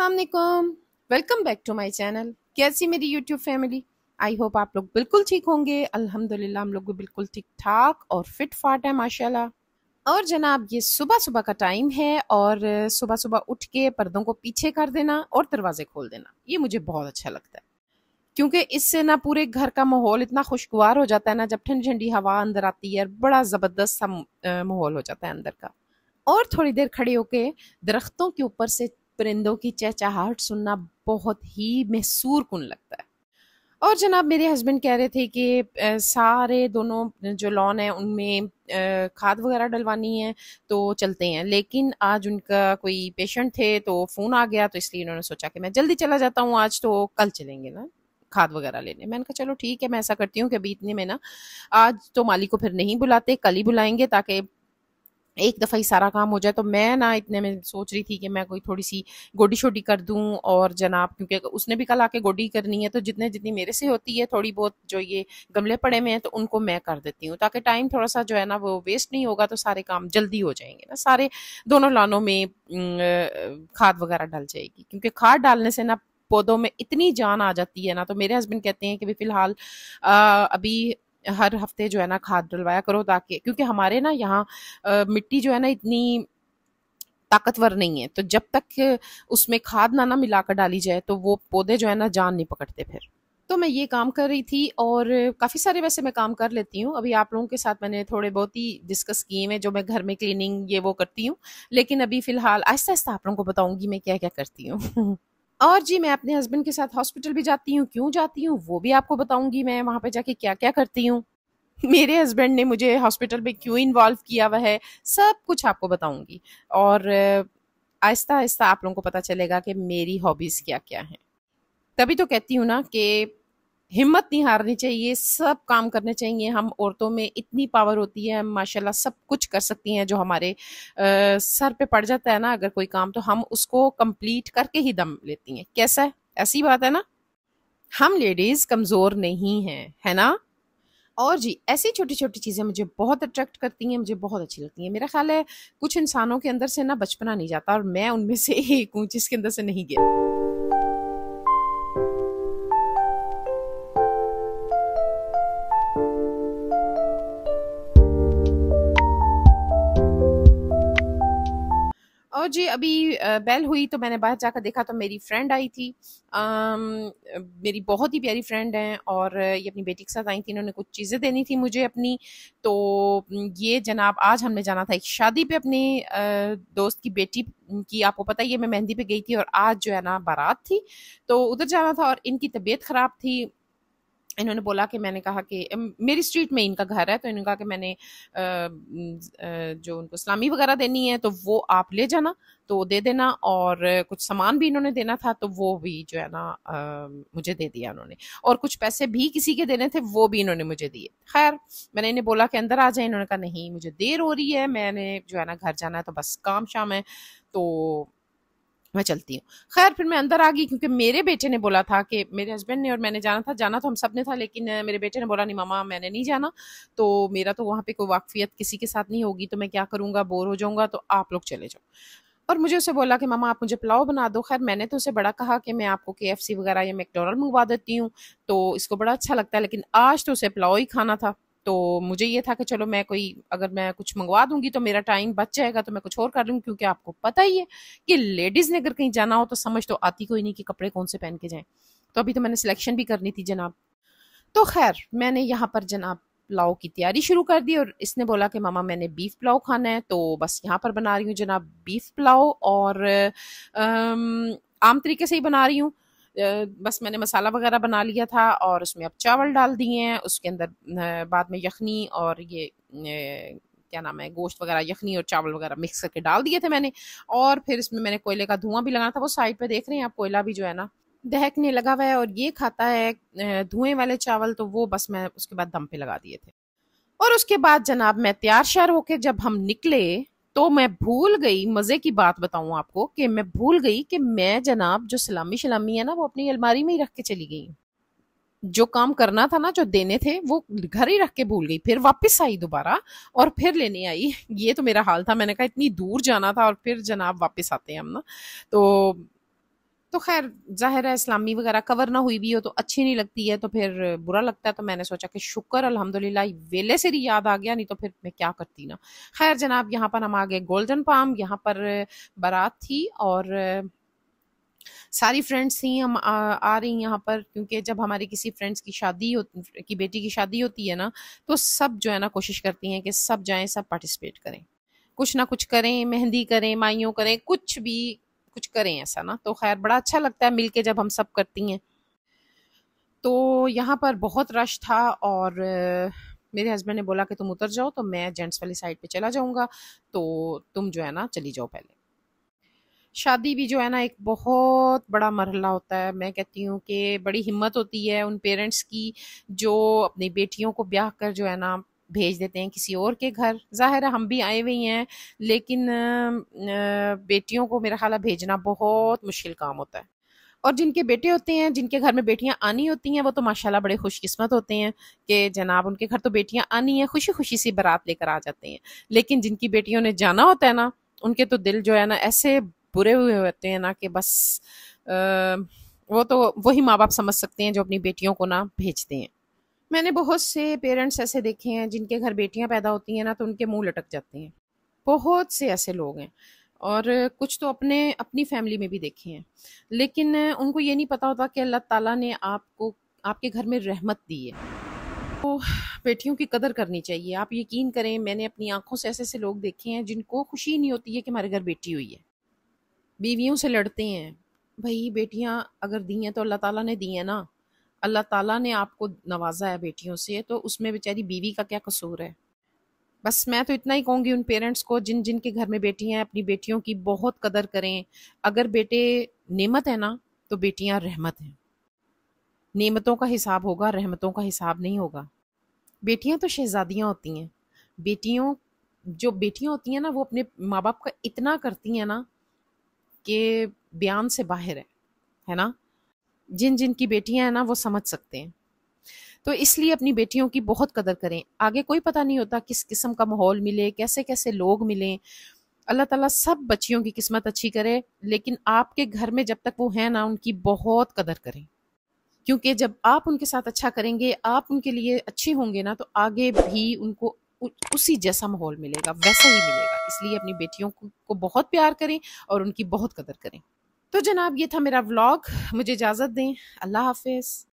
असलकुम welcome back to my channel कैसी मेरी YouTube फैमिली आई होप आप लोग बिल्कुल ठीक होंगे अल्हम्दुलिल्लाह हम लोग भी बिल्कुल ठीक ठाक और फिट फाट है माशाल्लाह और जनाब ये सुबह सुबह का टाइम है और सुबह सुबह उठ के पर्दों को पीछे कर देना और दरवाजे खोल देना ये मुझे बहुत अच्छा लगता है क्योंकि इससे ना पूरे घर का माहौल इतना खुशगवार हो जाता है ना जब ठंडी ठंडी हवा अंदर आती है बड़ा ज़बरदस्त सा माहौल हो जाता है अंदर का और थोड़ी देर खड़े होके दरख्तों के ऊपर से परिंदों की चहचहाहट सुनना बहुत ही महसूर कन लगता है और जनाब मेरे हस्बैंड कह रहे थे कि सारे दोनों जो लॉन है उनमें खाद वगैरह डलवानी है तो चलते हैं लेकिन आज उनका कोई पेशेंट थे तो फ़ोन आ गया तो इसलिए उन्होंने सोचा कि मैं जल्दी चला जाता हूँ आज तो कल चलेंगे ना खाद वगैरह लेने मैंने कहा चलो ठीक है मैं ऐसा करती हूँ कि अभी इतने में ना आज तो मालिक को फिर नहीं बुलाते कल ही बुलाएंगे ताकि एक दफ़ा ही सारा काम हो जाए तो मैं ना इतने में सोच रही थी कि मैं कोई थोड़ी सी गोडी शोडी कर दूं और जनाब क्योंकि उसने भी कल आके गोडी करनी है तो जितने जितनी मेरे से होती है थोड़ी बहुत जो ये गमले पड़े हुए हैं तो उनको मैं कर देती हूँ ताकि टाइम थोड़ा सा जो है ना वो वेस्ट नहीं होगा तो सारे काम जल्दी हो जाएंगे ना सारे दोनों लानों में खाद वगैरह डल जाएगी क्योंकि खाद डालने से ना पौधों में इतनी जान आ जाती है ना तो मेरे हस्बैंड कहते हैं कि भाई फिलहाल अभी हर हफ्ते जो है ना खाद डलवाया करो ताकि क्योंकि हमारे ना यहाँ मिट्टी जो है ना इतनी ताकतवर नहीं है तो जब तक उसमें खाद ना ना मिलाकर डाली जाए तो वो पौधे जो है ना जान नहीं पकड़ते फिर तो मैं ये काम कर रही थी और काफ़ी सारे वैसे मैं काम कर लेती हूँ अभी आप लोगों के साथ मैंने थोड़े बहुत ही डिस्कस किए हैं जो मैं घर में क्लीनिंग ये वो करती हूँ लेकिन अभी फ़िलहाल आहिस्ता आहिस्ता आप लोगों को बताऊँगी मैं क्या क्या करती हूँ और जी मैं अपने हस्बैंड के साथ हॉस्पिटल भी जाती हूँ क्यों जाती हूँ वो भी आपको बताऊंगी मैं वहां पे जाके क्या क्या करती हूँ मेरे हस्बैंड ने मुझे हॉस्पिटल में क्यों इन्वॉल्व किया हुआ है सब कुछ आपको बताऊंगी और आहिस्ता आहिस्ता आप लोगों को पता चलेगा कि मेरी हॉबीज़ क्या क्या हैं तभी तो कहती हूँ ना कि हिम्मत नहीं हारनी चाहिए सब काम करने चाहिए हम औरतों में इतनी पावर होती है माशाल्लाह सब कुछ कर सकती हैं जो हमारे आ, सर पे पड़ जाता है ना अगर कोई काम तो हम उसको कंप्लीट करके ही दम लेती हैं कैसा है ऐसी बात है ना हम लेडीज कमज़ोर नहीं हैं है ना और जी ऐसी छोटी छोटी चीज़ें मुझे बहुत अट्रैक्ट करती हैं मुझे बहुत अच्छी लगती हैं मेरा ख्याल है कुछ इंसानों के अंदर से ना बचपना नहीं जाता और मैं उनमें से एक हूँ जिसके अंदर से नहीं गया जी अभी बेल हुई तो मैंने बाहर जाकर देखा तो मेरी फ्रेंड आई थी आम, मेरी बहुत ही प्यारी फ्रेंड हैं और ये अपनी बेटी के साथ आई थी इन्होंने कुछ चीज़ें देनी थी मुझे अपनी तो ये जनाब आज हमने जाना था एक शादी पे अपने दोस्त की बेटी की आपको पता ही है मैं मेहंदी पे गई थी और आज जो है ना बारात थी तो उधर जाना था और इनकी तबीयत ख़राब थी इन्होंने बोला कि मैंने कहा कि मेरी स्ट्रीट में इनका घर है तो इन्होंने कहा कि मैंने जो उनको सलामी वगैरह देनी है तो वो आप ले जाना तो दे देना और कुछ सामान भी इन्होंने देना था तो वो भी जो है ना मुझे दे दिया उन्होंने और कुछ पैसे भी किसी के देने थे वो भी इन्होंने मुझे दिए खैर मैंने इन्हें बोला कि अंदर आ जाए इन्होंने कहा नहीं मुझे देर हो रही है मैंने जो है ना घर जाना है तो बस काम शाम है तो मैं चलती हूँ खैर फिर मैं अंदर आ गई क्योंकि मेरे बेटे ने बोला था कि मेरे हस्बैंड ने और मैंने जाना था जाना तो हम सब ने था लेकिन मेरे बेटे ने बोला नहीं मामा मैंने नहीं जाना तो मेरा तो वहाँ पे कोई वाकफियत किसी के साथ नहीं होगी तो मैं क्या करूँगा बोर हो जाऊँगा तो आप लोग चले जाओ और मुझे उसे बोला कि मामा आप मुझे पुलाव बना दो खैर मैंने तो उसे बड़ा कहा कि मैं आपको के वगैरह या मैकडोनल्ड मंगवा देती हूँ तो इसको बड़ा अच्छा लगता है लेकिन आज तो उसे पुलाव ही खाना था तो मुझे ये था कि चलो मैं कोई अगर मैं कुछ मंगवा दूंगी तो मेरा टाइम बच जाएगा तो मैं कुछ और कर लूँ क्योंकि आपको पता ही है कि लेडीज़ ने अगर कहीं जाना हो तो समझ तो आती कोई नहीं कि कपड़े कौन से पहन के जाएँ तो अभी तो मैंने सिलेक्शन भी करनी थी जनाब तो खैर मैंने यहाँ पर जनाब पुलाव की तैयारी शुरू कर दी और इसने बोला कि मामा मैंने बीफ पुलाव खाना है तो बस यहाँ पर बना रही हूँ जनाब बीफ पुलाव और आम तरीके से ही बना रही हूँ बस मैंने मसाला वगैरह बना लिया था और उसमें अब चावल डाल दिए हैं उसके अंदर बाद में यखनी और ये क्या नाम है गोश्त वगैरह यखनी और चावल वगैरह मिक्स करके डाल दिए थे मैंने और फिर इसमें मैंने कोयले का धुआं भी लगाना था वो साइड पर देख रहे हैं आप कोयला भी जो है ना दहकने लगा हुआ है और ये खाता है धुएं वाले चावल तो वो बस मैं उसके बाद दम पे लगा दिए थे और उसके बाद जनाब मैं तैयार श्यार होके जब हम निकले तो मैं भूल गई मज़े की बात बताऊं आपको कि मैं भूल गई कि मैं जनाब जो सलामी शलामी है ना वो अपनी अलमारी में ही रख के चली गई जो काम करना था ना जो देने थे वो घर ही रख के भूल गई फिर वापस आई दोबारा और फिर लेने आई ये तो मेरा हाल था मैंने कहा इतनी दूर जाना था और फिर जनाब वापस आते हैं हम ना तो तो खैर जाहिर है इस्लामी वगैरह कवर ना हुई भी हो तो अच्छी नहीं लगती है तो फिर बुरा लगता है तो मैंने सोचा कि शुक्र अल्हम्दुलिल्लाह वेले से ही याद आ गया नहीं तो फिर मैं क्या करती ना खैर जनाब यहाँ पर हम आ गए गोल्डन पाम यहाँ पर बारात थी और सारी फ्रेंड्स थी हम आ, आ रही यहाँ पर क्योंकि जब हमारी किसी फ्रेंड्स की शादी की बेटी की शादी होती है ना तो सब जो है ना कोशिश करती हैं कि सब जाएं सब पार्टिसिपेट करें कुछ ना कुछ करें मेहंदी करें माइयों करें कुछ भी कुछ करें ऐसा ना तो खैर बड़ा अच्छा लगता है मिलके जब हम सब करती हैं तो यहाँ पर बहुत रश था और मेरे हस्बैंड ने बोला कि तुम उतर जाओ तो मैं जेंट्स वाली साइड पे चला जाऊँगा तो तुम जो है ना चली जाओ पहले शादी भी जो है ना एक बहुत बड़ा मरहला होता है मैं कहती हूँ कि बड़ी हिम्मत होती है उन पेरेंट्स की जो अपनी बेटियों को ब्याह कर जो है ना भेज देते हैं किसी और के घर ज़ाहिर है हम भी आए हुए हैं लेकिन बेटियों को मेरा ख्याल भेजना बहुत मुश्किल काम होता है और जिनके बेटे होते हैं जिनके घर में बेटियां आनी होती हैं वो तो माशाल्लाह बड़े खुशकिस्मत होते हैं कि जनाब उनके घर तो बेटियां आनी हैं खुशी खुशी सी बारात लेकर आ जाते हैं लेकिन जिनकी बेटियों ने जाना होता है ना उनके तो दिल जो है ना ऐसे बुरे हुए होते हैं ना कि बस आ, वो तो वही माँ बाप समझ सकते हैं जो अपनी बेटियों को ना भेजते हैं मैंने बहुत से पेरेंट्स ऐसे देखे हैं जिनके घर बेटियां पैदा होती हैं ना तो उनके मुंह लटक जाते हैं बहुत से ऐसे लोग हैं और कुछ तो अपने अपनी फैमिली में भी देखे हैं लेकिन उनको ये नहीं पता होता कि अल्लाह ताला ने आपको आपके घर में रहमत दी है तो बेटियों की कदर करनी चाहिए आप यकीन करें मैंने अपनी आंखों से ऐसे ऐसे लोग देखे हैं जिनको खुशी नहीं होती है कि हमारे घर बेटी हुई है बीवियों से लड़ते हैं भाई बेटियां अगर दी हैं तो अल्लाह ताला ने दी हैं ना अल्लाह ताला ने आपको नवाजा है बेटियों से तो उसमें बेचारी बीवी का क्या कसूर है बस मैं तो इतना ही कहूँगी उन पेरेंट्स को जिन जिन के घर में बेटियाँ हैं अपनी बेटियों की बहुत कदर करें अगर बेटे नेमत है ना तो बेटियाँ रहमत हैं नेमतों का हिसाब होगा रहमतों का हिसाब नहीं होगा बेटियाँ तो शहजादियाँ होती हैं बेटियों जो बेटियाँ होती हैं ना वो अपने माँ बाप का इतना करती हैं ना कि बयान से बाहर है है ना जिन जिन की बेटियां हैं ना वो समझ सकते हैं तो इसलिए अपनी बेटियों की बहुत कदर करें आगे कोई पता नहीं होता किस किस्म का माहौल मिले कैसे कैसे लोग मिलें अल्लाह ताला सब बच्चियों की किस्मत अच्छी करे लेकिन आपके घर में जब तक वो हैं ना उनकी बहुत कदर करें क्योंकि जब आप उनके साथ अच्छा करेंगे आप उनके लिए अच्छे होंगे ना तो आगे भी उनको उसी जैसा माहौल मिलेगा वैसा ही मिलेगा इसलिए अपनी बेटियों को बहुत प्यार करें और उनकी बहुत कदर करें तो जनाब ये था मेरा व्लॉग मुझे इजाज़त दें अल्लाह हाफिज़